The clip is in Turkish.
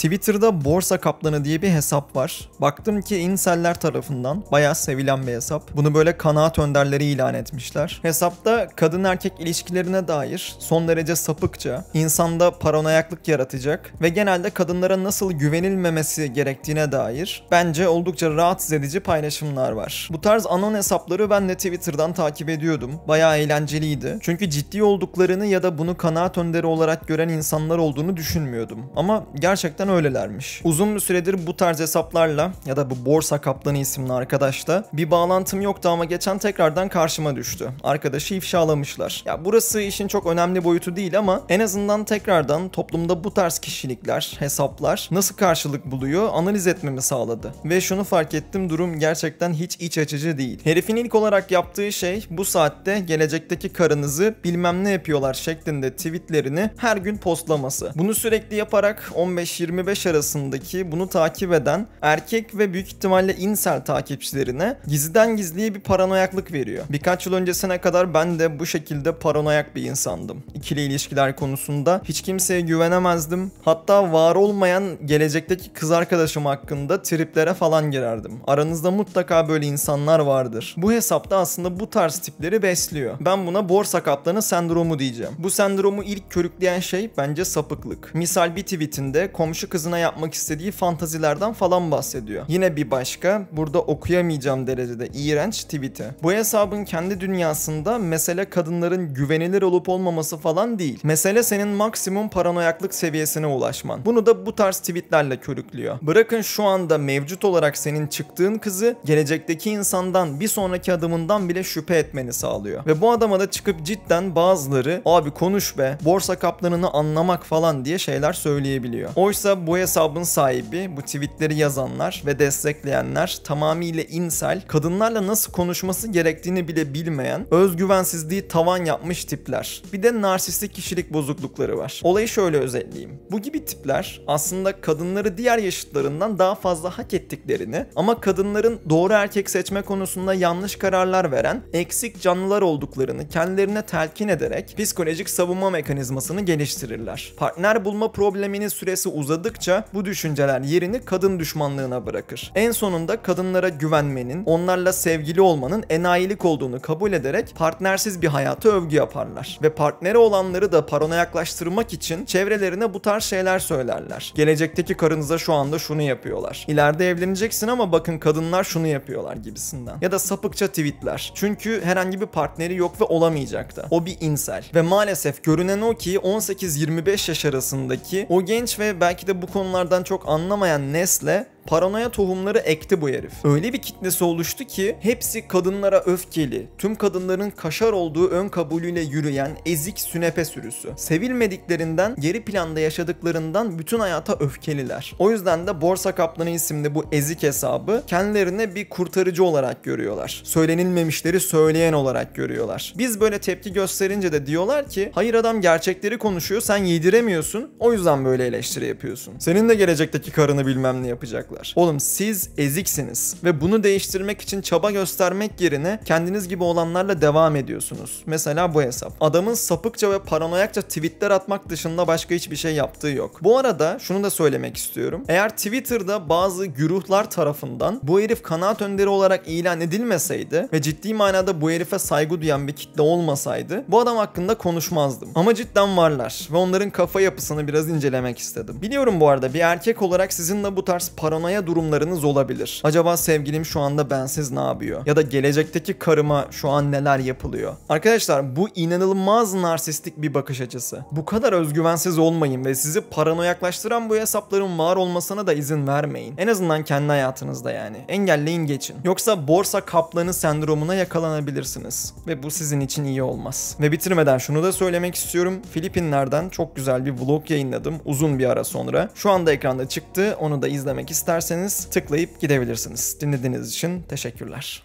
Twitter'da Borsa Kaplanı diye bir hesap var. Baktım ki inseller tarafından bayağı sevilen bir hesap. Bunu böyle kanaat önderleri ilan etmişler. Hesapta kadın erkek ilişkilerine dair son derece sapıkça, insanda paranoyaklık yaratacak ve genelde kadınlara nasıl güvenilmemesi gerektiğine dair bence oldukça rahatsız edici paylaşımlar var. Bu tarz anon hesapları ben de Twitter'dan takip ediyordum. Bayağı eğlenceliydi. Çünkü ciddi olduklarını ya da bunu kanaat önderi olarak gören insanlar olduğunu düşünmüyordum. Ama gerçekten öylelermiş. Uzun bir süredir bu tarz hesaplarla ya da bu Borsa Kaplanı isimli arkadaşla bir bağlantım yoktu ama geçen tekrardan karşıma düştü. Arkadaşı ifşalamışlar. Ya burası işin çok önemli boyutu değil ama en azından tekrardan toplumda bu tarz kişilikler, hesaplar nasıl karşılık buluyor analiz etmemi sağladı. Ve şunu fark ettim durum gerçekten hiç iç açıcı değil. Herifin ilk olarak yaptığı şey bu saatte gelecekteki karınızı bilmem ne yapıyorlar şeklinde tweetlerini her gün postlaması. Bunu sürekli yaparak 15-20 25 arasındaki bunu takip eden erkek ve büyük ihtimalle insel takipçilerine gizliden gizliye bir paranoyaklık veriyor. Birkaç yıl öncesine kadar ben de bu şekilde paranoyak bir insandım. İkili ilişkiler konusunda hiç kimseye güvenemezdim. Hatta var olmayan gelecekteki kız arkadaşım hakkında triplere falan girerdim. Aranızda mutlaka böyle insanlar vardır. Bu hesapta aslında bu tarz tipleri besliyor. Ben buna borsa kaplanı sendromu diyeceğim. Bu sendromu ilk körükleyen şey bence sapıklık. Misal bir tweetinde komşu kızına yapmak istediği fantazilerden falan bahsediyor. Yine bir başka burada okuyamayacağım derecede iğrenç tweet'i. Bu hesabın kendi dünyasında mesele kadınların güvenilir olup olmaması falan değil. Mesele senin maksimum paranoyaklık seviyesine ulaşman. Bunu da bu tarz tweetlerle körüklüyor. Bırakın şu anda mevcut olarak senin çıktığın kızı gelecekteki insandan bir sonraki adımından bile şüphe etmeni sağlıyor. Ve bu adama da çıkıp cidden bazıları abi konuş be borsa kaplanını anlamak falan diye şeyler söyleyebiliyor. Oysa bu hesabın sahibi, bu tweetleri yazanlar ve destekleyenler tamamıyla insel, kadınlarla nasıl konuşması gerektiğini bile bilmeyen, özgüvensizliği tavan yapmış tipler. Bir de narsistik kişilik bozuklukları var. Olayı şöyle özetleyeyim. Bu gibi tipler aslında kadınları diğer yaşıtlarından daha fazla hak ettiklerini ama kadınların doğru erkek seçme konusunda yanlış kararlar veren eksik canlılar olduklarını kendilerine telkin ederek psikolojik savunma mekanizmasını geliştirirler. Partner bulma probleminin süresi uzadı arttıkça bu düşünceler yerini kadın düşmanlığına bırakır. En sonunda kadınlara güvenmenin, onlarla sevgili olmanın enayilik olduğunu kabul ederek partnersiz bir hayata övgü yaparlar. Ve partneri olanları da parona yaklaştırmak için çevrelerine bu tarz şeyler söylerler. Gelecekteki karınıza şu anda şunu yapıyorlar. İleride evleneceksin ama bakın kadınlar şunu yapıyorlar gibisinden. Ya da sapıkça tweetler. Çünkü herhangi bir partneri yok ve olamayacak da. O bir insel. Ve maalesef görünen o ki 18-25 yaş arasındaki o genç ve belki de bu konulardan çok anlamayan nesle paranoya tohumları ekti bu herif. Öyle bir kitlesi oluştu ki hepsi kadınlara öfkeli, tüm kadınların kaşar olduğu ön kabulüyle yürüyen ezik sünepe sürüsü. Sevilmediklerinden, geri planda yaşadıklarından bütün hayata öfkeliler. O yüzden de Borsa Kaplanı isimli bu ezik hesabı kendilerine bir kurtarıcı olarak görüyorlar. Söylenilmemişleri söyleyen olarak görüyorlar. Biz böyle tepki gösterince de diyorlar ki hayır adam gerçekleri konuşuyor sen yediremiyorsun o yüzden böyle eleştiri yapıyorsun. Senin de gelecekteki karını bilmem ne yapacak olacaklar. Oğlum siz eziksiniz ve bunu değiştirmek için çaba göstermek yerine kendiniz gibi olanlarla devam ediyorsunuz. Mesela bu hesap. Adamın sapıkça ve paranoyakça tweetler atmak dışında başka hiçbir şey yaptığı yok. Bu arada şunu da söylemek istiyorum. Eğer Twitter'da bazı güruhlar tarafından bu herif kanaat önderi olarak ilan edilmeseydi ve ciddi manada bu herife saygı duyan bir kitle olmasaydı bu adam hakkında konuşmazdım. Ama cidden varlar ve onların kafa yapısını biraz incelemek istedim. Biliyorum bu arada bir erkek olarak sizinle bu tarz paranoyak paranoya durumlarınız olabilir. Acaba sevgilim şu anda bensiz ne yapıyor? Ya da gelecekteki karıma şu an neler yapılıyor? Arkadaşlar bu inanılmaz narsistik bir bakış açısı. Bu kadar özgüvensiz olmayın ve sizi paranoyaklaştıran bu hesapların var olmasına da izin vermeyin. En azından kendi hayatınızda yani. Engelleyin geçin. Yoksa borsa kaplanı sendromuna yakalanabilirsiniz. Ve bu sizin için iyi olmaz. Ve bitirmeden şunu da söylemek istiyorum. Filipinler'den çok güzel bir vlog yayınladım uzun bir ara sonra. Şu anda ekranda çıktı. Onu da izlemek ister isterseniz tıklayıp gidebilirsiniz. Dinlediğiniz için teşekkürler.